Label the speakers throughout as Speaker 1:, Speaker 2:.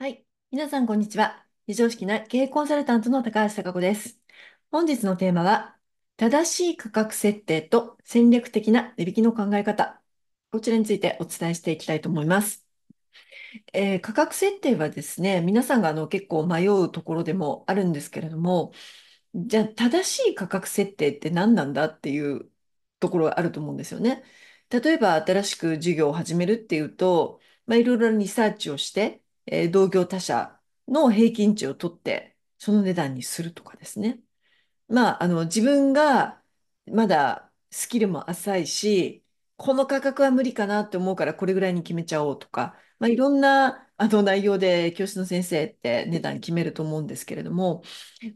Speaker 1: はい。皆さん、こんにちは。非常識な経営コンサルタントの高橋貴子です。本日のテーマは、正しい価格設定と戦略的な値引きの考え方。こちらについてお伝えしていきたいと思います。えー価格設定はですね、皆さんがあの結構迷うところでもあるんですけれども、じゃあ正しい価格設定って何なんだっていうところがあると思うんですよね。例えば新しく授業を始めるっていうと、まあ、いろいろリサーチをして、えー、同業他社の平均値を取って、その値段にするとかですね。まあ、あの、自分がまだスキルも浅いし、この価格は無理かなって思うからこれぐらいに決めちゃおうとか、まあ、いろんなあの内容で教室の先生って値段決めると思うんですけれども、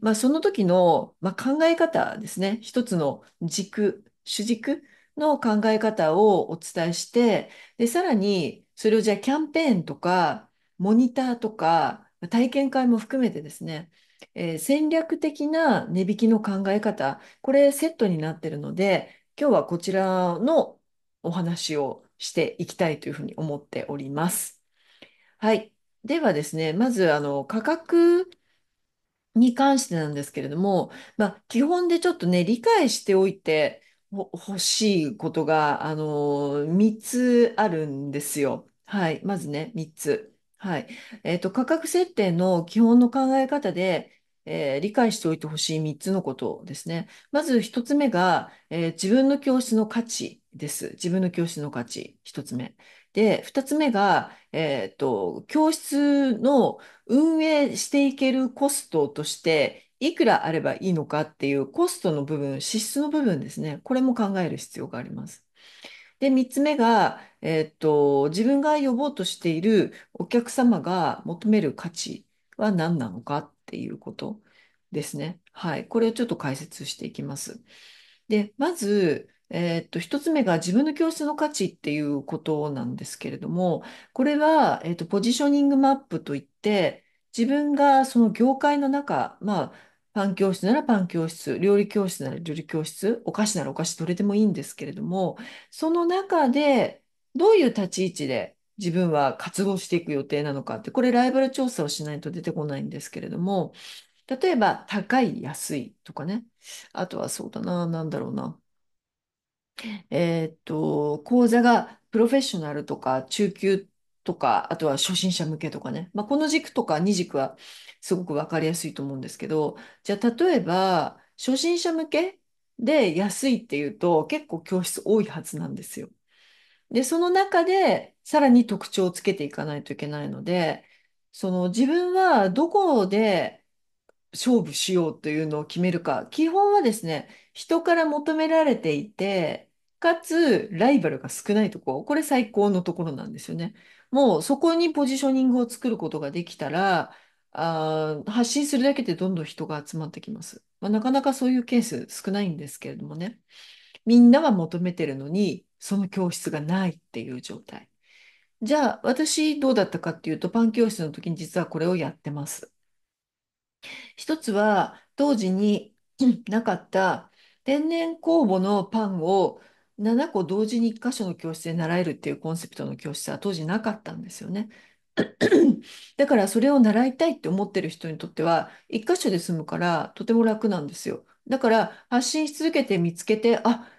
Speaker 1: まあ、その時の、まあ、考え方ですね、一つの軸、主軸の考え方をお伝えして、で、さらにそれをじゃあキャンペーンとか、モニターとか体験会も含めてですね、えー、戦略的な値引きの考え方、これセットになっているので、今日はこちらのお話をしていきたいというふうに思っております。はい。ではですね、まずあの価格に関してなんですけれども、まあ、基本でちょっとね、理解しておいてほしいことが、あの、3つあるんですよ。はい。まずね、3つ。はい。えっと、価格設定の基本の考え方で、えー理解しておいてほしい3つのことですね。まず1つ目が、えー自分の教室の価値です。自分の教室の価値、1つ目。で、2つ目が、えっと、教室の運営していけるコストとして、いくらあればいいのかっていうコストの部分、支出の部分ですね。これも考える必要があります。で、3つ目が、えっと、自分が呼ぼうとしているお客様が求める価値は何なのかっていうことですね。はい。これをちょっと解説していきます。で、まず、えっと、一つ目が自分の教室の価値っていうことなんですけれども、これは、えっと、ポジショニングマップといって、自分がその業界の中、まあ、パン教室ならパン教室、料理教室なら料理教室、お菓子ならお菓子、どれでもいいんですけれども、その中でどういう立ち位置で自分は活動していく予定なのかって、これライバル調査をしないと出てこないんですけれども、例えば高い、安いとかね。あとはそうだな、なんだろうな。えーっと、講座がプロフェッショナルとか中級とか、あとは初心者向けとかね。まあ、この軸とか2軸はすごくわかりやすいと思うんですけど、じゃあ例えば初心者向けで安いっていうと結構教室多いはずなんですよ。で、その中でさらに特徴をつけていかないといけないので、その自分はどこで勝負しようというのを決めるか、基本はですね、人から求められていて、かつライバルが少ないとこ、これ最高のところなんですよね。もうそこにポジショニングを作ることができたら、あ発信するだけでどんどん人が集まってきます。まあ、なかなかそういうケース少ないんですけれどもね。みんなは求めてるのに、その教室がないっていう状態。じゃあ私どうだったかっていうとパン教室の時に実はこれをやってます。一つは当時に なかった天然酵母のパンを7個同時に1箇所の教室で習えるっていうコンセプトの教室は当時なかったんですよね。だからそれを習いたいって思ってる人にとっては1箇所で済むからとても楽なんですよ。だから発信し続けて見つけてあ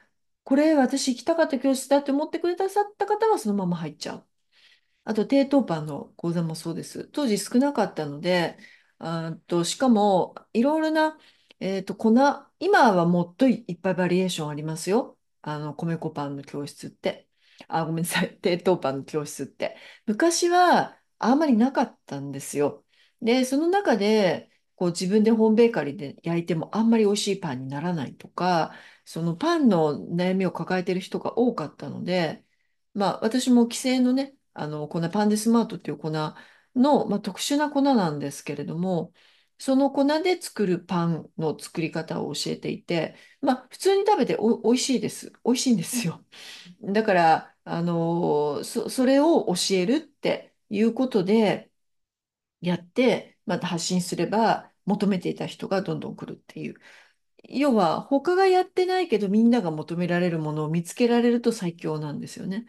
Speaker 1: これ私行きたかった教室だって思ってくださった方はそのまま入っちゃう。あと、低等班の講座もそうです。当時少なかったので、しかも、いろいろな、えっと、粉、今はもっといっぱいバリエーションありますよ。あの、米粉パンの教室って。あ、ごめんなさい。低等パンの教室って。昔はあんまりなかったんですよ。で、その中で、こう自分でホームベーカリーで焼いてもあんまり美味しいパンにならないとか、そのパンの悩みを抱えている人が多かったので、まあ、私も既成のね、あの粉、パンデスマートっていう粉の、まあ、特殊な粉なんですけれども、その粉で作るパンの作り方を教えていて、まあ、普通に食べてお美味しいです。美味しいんですよ。だから、あのそ、それを教えるっていうことでやって、また発信すれば求めていた人がどんどん来るっていう。要は他がやってないけどみんなが求められるものを見つけられると最強なんですよね。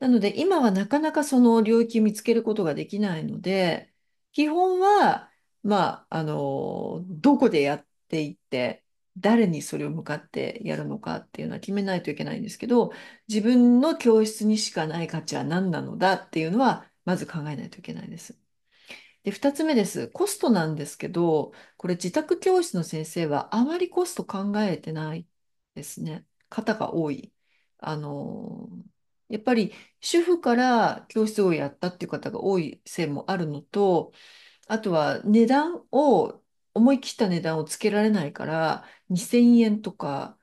Speaker 1: なので今はなかなかその領域見つけることができないので基本はまああのどこでやっていって誰にそれを向かってやるのかっていうのは決めないといけないんですけど自分の教室にしかない価値は何なのだっていうのはまず考えないといけないです。で、二つ目です。コストなんですけど、これ自宅教室の先生はあまりコスト考えてないですね。方が多い。あの、やっぱり主婦から教室をやったっていう方が多いせいもあるのと、あとは値段を、思い切った値段をつけられないから、2000円とか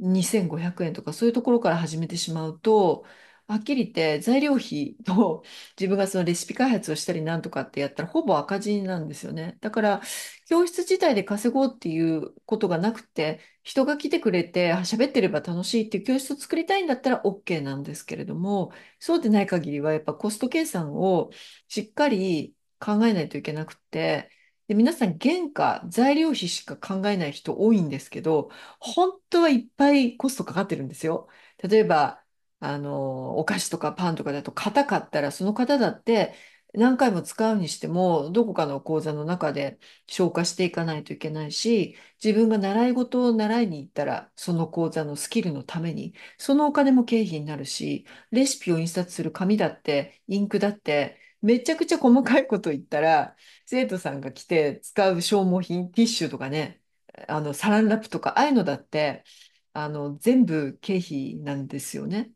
Speaker 1: 2500円とかそういうところから始めてしまうと、はっきり言って材料費と 自分がそのレシピ開発をしたりなんとかってやったらほぼ赤字なんですよね。だから教室自体で稼ごうっていうことがなくて人が来てくれて喋ってれば楽しいっていう教室を作りたいんだったら OK なんですけれどもそうでない限りはやっぱコスト計算をしっかり考えないといけなくてで皆さん原価材料費しか考えない人多いんですけど本当はいっぱいコストかかってるんですよ。例えばあの、お菓子とかパンとかだと硬かったら、その型だって何回も使うにしても、どこかの講座の中で消化していかないといけないし、自分が習い事を習いに行ったら、その講座のスキルのために、そのお金も経費になるし、レシピを印刷する紙だって、インクだって、めちゃくちゃ細かいこと言ったら、生徒さんが来て使う消耗品、ティッシュとかね、あの、サランラップとか、ああいうのだって、あの、全部経費なんですよね。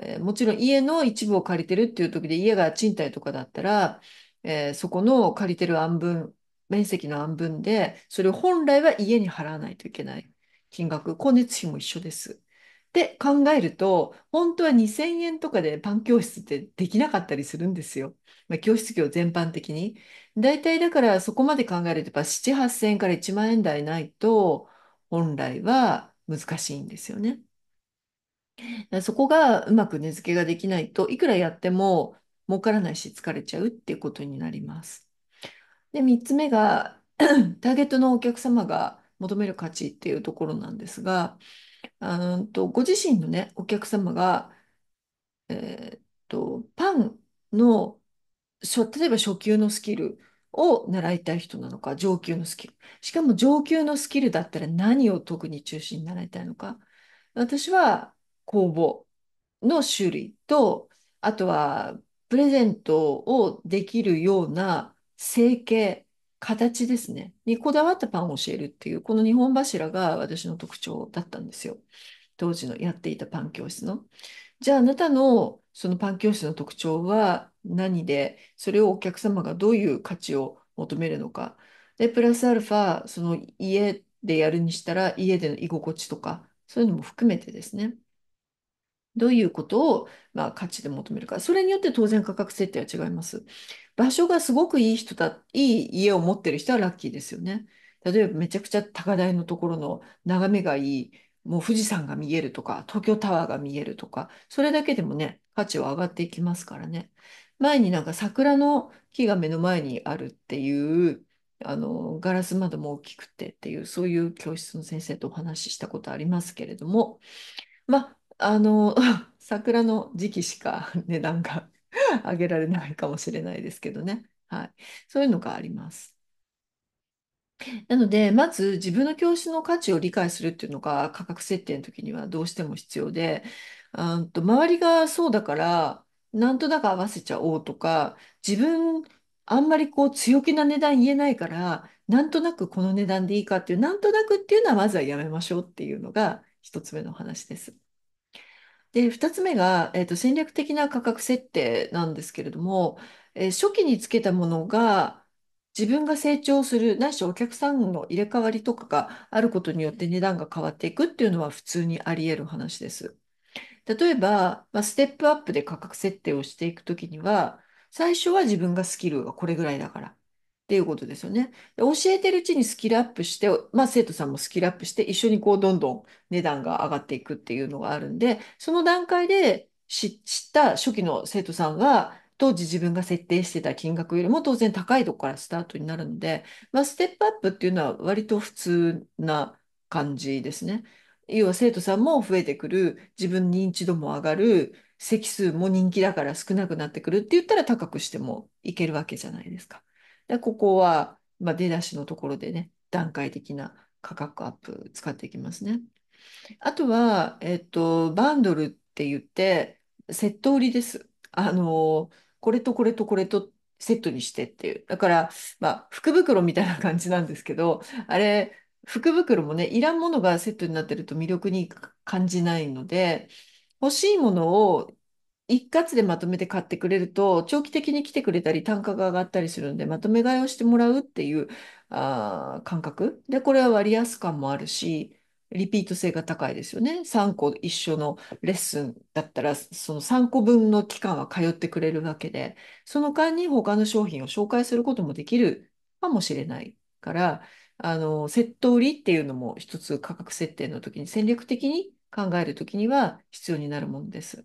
Speaker 1: えー、もちろん家の一部を借りてるっていう時で、家が賃貸とかだったら、えー、そこの借りてる案分、面積の案分で、それを本来は家に払わないといけない金額、光熱費も一緒です。で考えると、本当は2000円とかでパン教室ってできなかったりするんですよ。まあ、教室業全般的に。大体だからそこまで考えると、やっぱ7、8000円から1万円台ないと、本来は難しいんですよね。そこがうまく根付けができないといくらやっても儲からないし疲れちゃうっていうことになります。で3つ目が ターゲットのお客様が求める価値っていうところなんですがうんとご自身のねお客様が、えー、っとパンの例えば初級のスキルを習いたい人なのか、上級のスキル。しかも上級のスキルだったら何を特に中心に習いたいのか。私は公募の種類と、あとはプレゼントをできるような成形、形ですね、にこだわったパンを教えるっていう、この2本柱が私の特徴だったんですよ。当時のやっていたパン教室の。じゃああなたのそのパン教室の特徴は何で、それをお客様がどういう価値を求めるのか。で、プラスアルファ、その家でやるにしたら家での居心地とか、そういうのも含めてですね。どういうことを、まあ、価値で求めるか。それによって当然価格設定は違います。場所がすごくいい人だ、いい家を持ってる人はラッキーですよね。例えばめちゃくちゃ高台のところの眺めがいいもう富士山が見えるとか、東京タワーが見えるとか、それだけでもね、価値は上がっていきますからね。前になんか桜の木が目の前にあるっていう、あの、ガラス窓も大きくてっていう、そういう教室の先生とお話ししたことありますけれども、まあ、あの、桜の時期しか値段が上げられないかもしれないですけどね。はい。そういうのがあります。なので、まず自分の教室の価値を理解するっていうのが価格設定の時にはどうしても必要で、うんと周りがそうだから、なんとなく合わせちゃおうとか、自分あんまりこう強気な値段言えないから、なんとなくこの値段でいいかっていう、なんとなくっていうのはまずはやめましょうっていうのが一つ目の話です。で、二つ目が、えっと、戦略的な価格設定なんですけれども、えー初期につけたものが、自分が成長する、ないしお客さんの入れ替わりとかがあることによって値段が変わっていくっていうのは普通にあり得る話です。例えば、まあ、ステップアップで価格設定をしていくときには、最初は自分がスキルがこれぐらいだからっていうことですよね。で教えてるうちにスキルアップして、まあ、生徒さんもスキルアップして、一緒にこうどんどん値段が上がっていくっていうのがあるんで、その段階で知った初期の生徒さんは、当時自分が設定してた金額よりも当然高いとこからスタートになるので、まあ、ステップアップっていうのは割と普通な感じですね。要は生徒さんも増えてくる、自分認知度も上がる、席数も人気だから少なくなってくるって言ったら高くしてもいけるわけじゃないですか。でここは、まあ、出だしのところでね、段階的な価格アップ使っていきますね。あとは、えっと、バンドルって言って、セット売りです。あのーこれとこれとこれとセットにしてっていう。だから、まあ、福袋みたいな感じなんですけど、あれ、福袋もね、いらんものがセットになってると魅力に感じないので、欲しいものを一括でまとめて買ってくれると、長期的に来てくれたり、単価が上がったりするんで、まとめ買いをしてもらうっていうあ感覚。で、これは割安感もあるし、リピート性が高いですよね。3個一緒のレッスンだったら、その3個分の期間は通ってくれるわけで、その間に他の商品を紹介することもできるかもしれないから、あの、セット売りっていうのも一つ価格設定の時に戦略的に考える時には必要になるものです。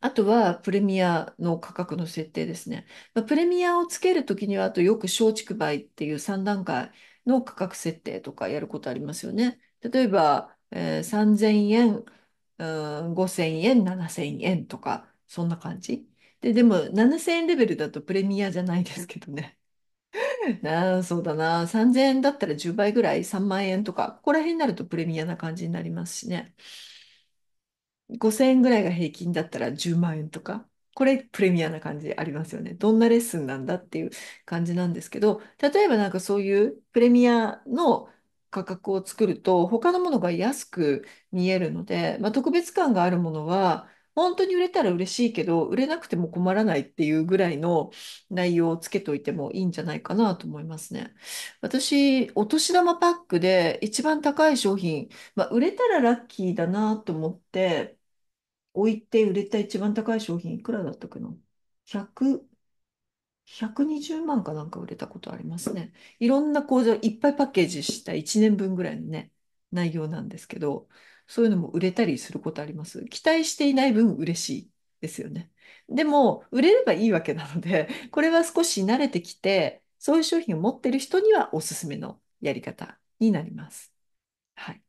Speaker 1: あとはプレミアの価格の設定ですね。プレミアをつけるときには、あとよく松竹梅っていう3段階の価格設定とかやることありますよね。例えば、えー、3000円、うん、5000円、7000円とか、そんな感じ。で、でも7000円レベルだとプレミアじゃないですけどね。な そうだな。3000円だったら10倍ぐらい、3万円とか、ここら辺になるとプレミアな感じになりますしね。5000円ぐらいが平均だったら10万円とか。これプレミアな感じありますよね。どんなレッスンなんだっていう感じなんですけど、例えばなんかそういうプレミアの価格を作ると、他のものが安く見えるので、まあ、特別感があるものは、本当に売れたら嬉しいけど、売れなくても困らないっていうぐらいの内容をつけといてもいいんじゃないかなと思いますね。私、お年玉パックで一番高い商品、まあ、売れたらラッキーだなと思って、置いて売れた一番高い商品いくらだったかな ?100、120万かなんか売れたことありますね。いろんな工場いっぱいパッケージした1年分ぐらいのね、内容なんですけど、そういうのも売れたりすることあります。期待していない分嬉しいですよね。でも、売れればいいわけなので、これは少し慣れてきて、そういう商品を持ってる人にはおすすめのやり方になります。はい。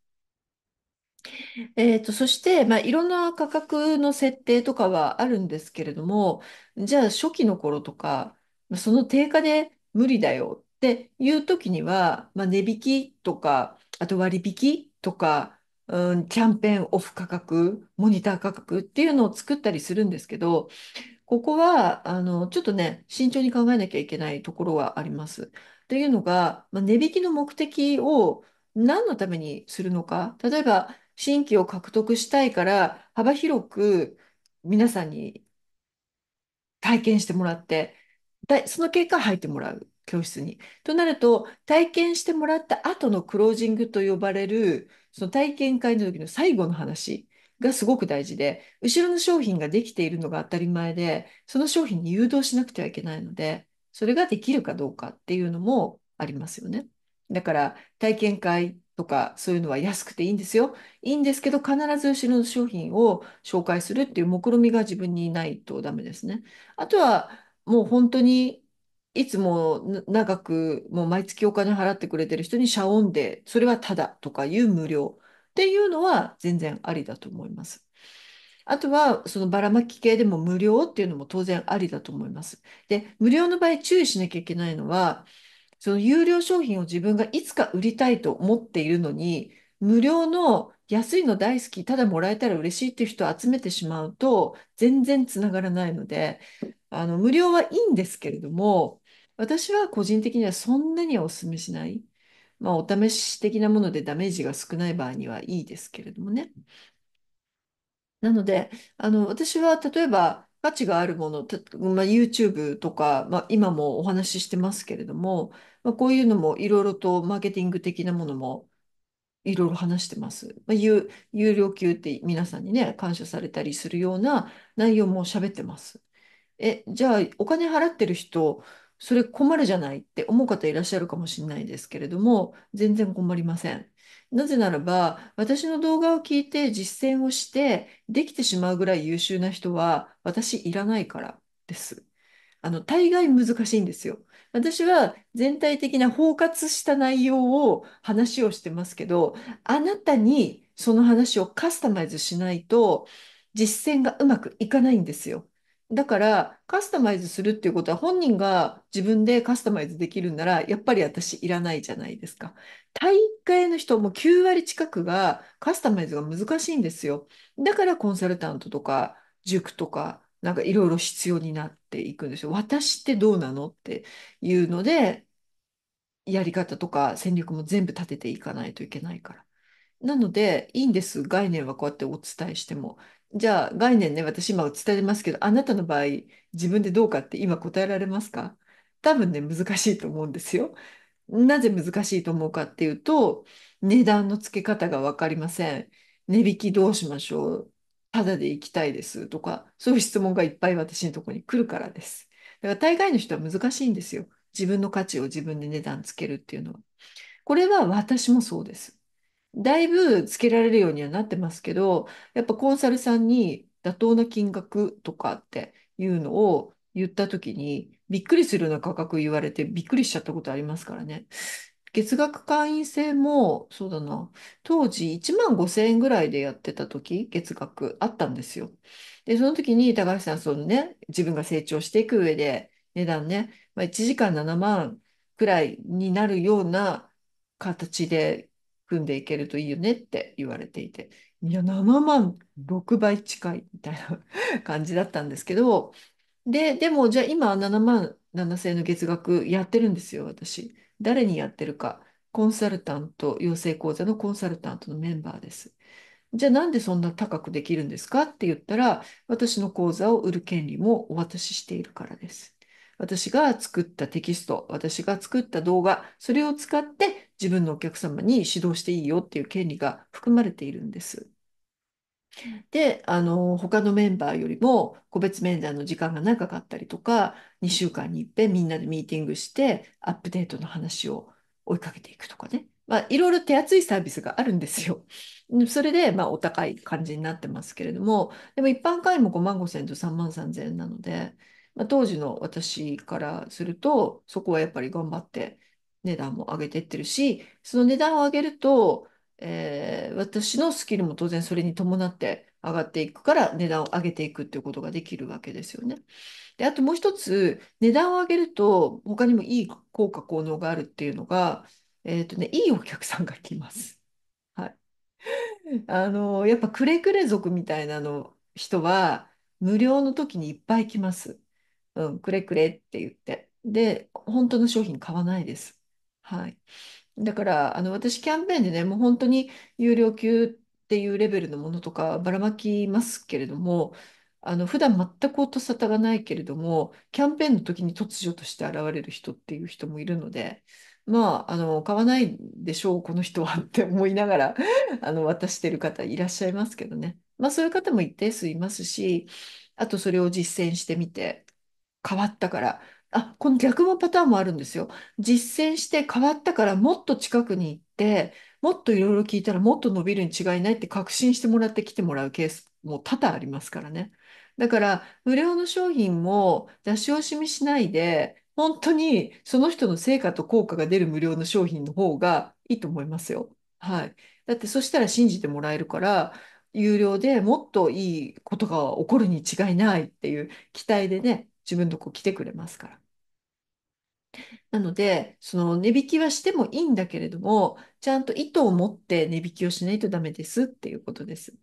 Speaker 1: えーと、そして、まあ、いろんな価格の設定とかはあるんですけれども、じゃあ初期の頃とか、まあその定価で無理だよっていう時には、まあ、値引きとか、あと割引とか、うん、キャンペーンオフ価格、モニター価格っていうのを作ったりするんですけど、ここは、あの、ちょっとね、慎重に考えなきゃいけないところはあります。というのが、まあ、値引きの目的を何のためにするのか。例えば、新規を獲得したいから、幅広く皆さんに体験してもらって、だその結果入ってもらう、教室に。となると、体験してもらった後のクロージングと呼ばれる、その体験会の時の最後の話がすごく大事で、後ろの商品ができているのが当たり前で、その商品に誘導しなくてはいけないので、それができるかどうかっていうのもありますよね。だから体験会とかそういうのは安くていいんですよ。いいんですけど、必ず後ろの商品を紹介するっていう目論見が自分にないとダメですね。あとは、もう本当にいつも長く、もう毎月お金払ってくれてる人に謝恩で、それはただとかいう無料っていうのは全然ありだと思います。あとは、そのばらまき系でも無料っていうのも当然ありだと思います。で、無料の場合注意しなきゃいけないのは、その有料商品を自分がいつか売りたいと思っているのに、無料の安いの大好き、ただもらえたら嬉しいっていう人を集めてしまうと、全然つながらないので、あの無料はいいんですけれども、私は個人的にはそんなにはお勧めしない。まあ、お試し的なものでダメージが少ない場合にはいいですけれどもね。なので、あの私は例えば価値があるもの、まあ、YouTube とか、まあ、今もお話ししてますけれども、まあ、こういうのもいろいろとマーケティング的なものもいろいろ話してます。まあ、有有料級って皆さんにね、感謝されたりするような内容も喋ってます。え、じゃあお金払ってる人、それ困るじゃないって思う方いらっしゃるかもしれないですけれども、全然困りません。なぜならば、私の動画を聞いて実践をして、できてしまうぐらい優秀な人は、私いらないからです。あの、大概難しいんですよ。私は全体的な包括した内容を話をしてますけど、あなたにその話をカスタマイズしないと実践がうまくいかないんですよ。だからカスタマイズするっていうことは本人が自分でカスタマイズできるんならやっぱり私いらないじゃないですか。大会の人も9割近くがカスタマイズが難しいんですよ。だからコンサルタントとか塾とかなんかいろいろ必要になっていくんですよ。私ってどうなのっていうので、やり方とか戦略も全部立てていかないといけないから。なので、いいんです。概念はこうやってお伝えしても。じゃあ、概念ね、私今伝えますけど、あなたの場合、自分でどうかって今答えられますか多分ね、難しいと思うんですよ。なぜ難しいと思うかっていうと、値段の付け方が分かりません。値引きどうしましょうただで行きたいですとか、そういう質問がいっぱい私のところに来るからです。だから大概の人は難しいんですよ。自分の価値を自分で値段つけるっていうのは。これは私もそうです。だいぶつけられるようにはなってますけど、やっぱコンサルさんに妥当な金額とかっていうのを言った時に、びっくりするような価格言われてびっくりしちゃったことありますからね。月額会員制も、そうだな、当時1万5千円ぐらいでやってた時、月額あったんですよ。で、その時に高橋さん、そのね、自分が成長していく上で、値段ね、まあ、1時間7万くらいになるような形で組んでいけるといいよねって言われていて、いや、7万6倍近いみたいな 感じだったんですけど、で、でも、じゃあ今、7万7千円の月額やってるんですよ、私。誰にやってるか。コンサルタント、養成講座のコンサルタントのメンバーです。じゃあなんでそんな高くできるんですかって言ったら、私の講座を売る権利もお渡ししているからです。私が作ったテキスト、私が作った動画、それを使って自分のお客様に指導していいよっていう権利が含まれているんです。で、あの、他のメンバーよりも個別面談の時間が長かったりとか、2週間にいっぺんみんなでミーティングして、アップデートの話を追いかけていくとかね。まあ、いろいろ手厚いサービスがあるんですよ。それで、まあ、お高い感じになってますけれども、でも一般会員も5万5千と3万3千円なので、まあ、当時の私からすると、そこはやっぱり頑張って値段も上げていってるし、その値段を上げると、えー私のスキルも当然それに伴って上がっていくから値段を上げていくっていうことができるわけですよね。で、あともう一つ、値段を上げると他にもいい効果効能があるっていうのが、えっとね、いいお客さんが来ます。はい。あの、やっぱくれくれ族みたいなの人は無料の時にいっぱい来ます。うん、くれくれって言って。で、本当の商品買わないです。はい。だから、あの、私キャンペーンでね、もう本当に有料級っていうレベルのものとかばらまきますけれども、あの、普段全く音沙汰がないけれども、キャンペーンの時に突如として現れる人っていう人もいるので、まあ、あの、買わないでしょう、この人はって思いながら、あの、渡してる方いらっしゃいますけどね。まあ、そういう方も一定数いますし、あとそれを実践してみて、変わったから、あ、この逆もパターンもあるんですよ。実践して変わったからもっと近くに行って、もっといろいろ聞いたらもっと伸びるに違いないって確信してもらって来てもらうケースも多々ありますからね。だから無料の商品も出し惜しみしないで、本当にその人の成果と効果が出る無料の商品の方がいいと思いますよ。はい。だってそしたら信じてもらえるから、有料でもっといいことが起こるに違いないっていう期待でね、自分の子来てくれますから。なので、その値引きはしてもいいんだけれども、ちゃんと意図を持って値引きをしないとダメですっていうことです。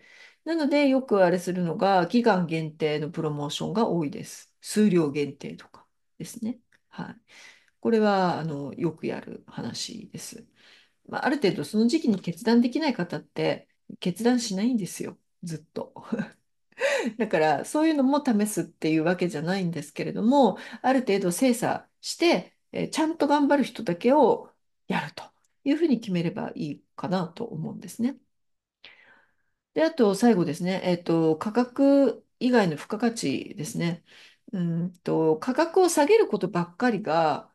Speaker 1: なので、よくあれするのが、期間限定のプロモーションが多いです。数量限定とかですね。はい。これは、あの、よくやる話です。まあ、ある程度、その時期に決断できない方って、決断しないんですよ。ずっと。だからそういうのも試すっていうわけじゃないんですけれどもある程度精査してえちゃんと頑張る人だけをやるというふうに決めればいいかなと思うんですね。で、あと最後ですね、えっと、価格以外の付加価値ですね。うんと、価格を下げることばっかりが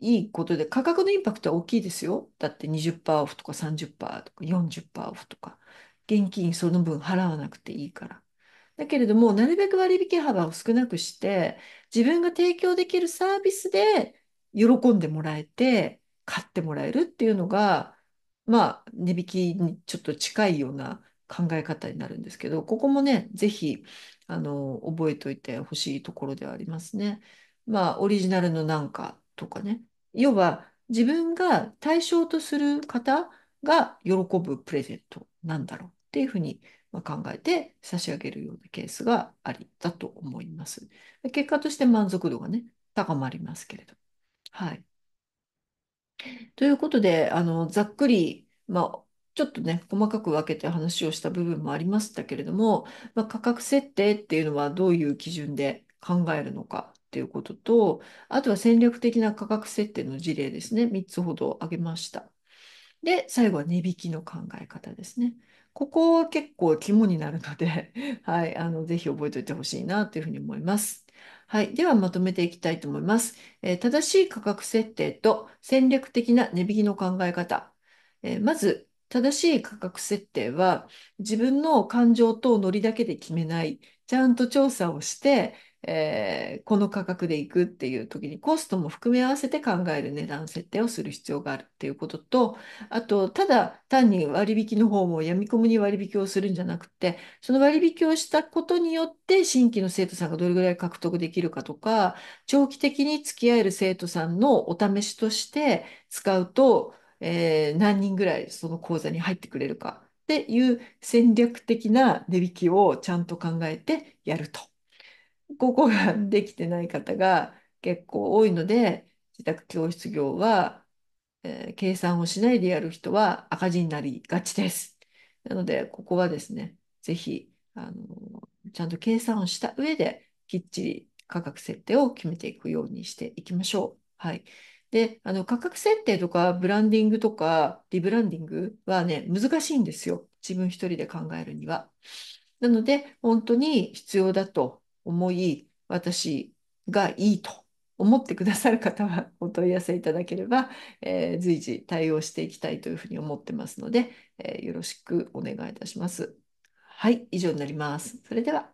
Speaker 1: いいことで、価格のインパクトは大きいですよ。だって20%オフとか30%とか40%オフとか、現金その分払わなくていいから。だけれども、なるべく割引幅を少なくして、自分が提供できるサービスで喜んでもらえて、買ってもらえるっていうのが、まあ、値引きにちょっと近いような考え方になるんですけど、ここもね、ぜひ、あの、覚えておいてほしいところではありますね。まあ、オリジナルのなんかとかね。要は、自分が対象とする方が喜ぶプレゼントなんだろうっていうふうに考えて差し上げるようなケースがありだと思います。結果として満足度がね、高まりますけれど。はい。ということで、あの、ざっくり、まあ、ちょっとね、細かく分けて話をした部分もありましたけれども、まあ、価格設定っていうのはどういう基準で考えるのかっていうことと、あとは戦略的な価格設定の事例ですね、3つほど挙げました。で、最後は値引きの考え方ですね。ここは結構肝になるのではい、あの、ぜひ覚えておいてほしいなというふうに思います。はい。ではまとめていきたいと思います。えー正しい価格設定と戦略的な値引きの考え方。えーまず、正しい価格設定は自分の感情とノリだけで決めない。ちゃんと調査をして、えー、この価格でいくっていう時にコストも含め合わせて考える値段設定をする必要があるっていうこととあとただ単に割引の方もやみ込もに割引をするんじゃなくてその割引をしたことによって新規の生徒さんがどれぐらい獲得できるかとか長期的に付き合える生徒さんのお試しとして使うと、えー、何人ぐらいその講座に入ってくれるかっていう戦略的な値引きをちゃんと考えてやると。ここができてない方が結構多いので、自宅教室業は、えー、計算をしないでやる人は赤字になりがちです。なので、ここはですね、ぜひ、あの、ちゃんと計算をした上で、きっちり価格設定を決めていくようにしていきましょう。はい。で、あの、価格設定とか、ブランディングとか、リブランディングはね、難しいんですよ。自分一人で考えるには。なので、本当に必要だと思い、私がいいと思ってくださる方はお問い合わせいただければ、えー、随時対応していきたいというふうに思ってますので、えー、よろしくお願いいたします。はい、以上になります。それでは。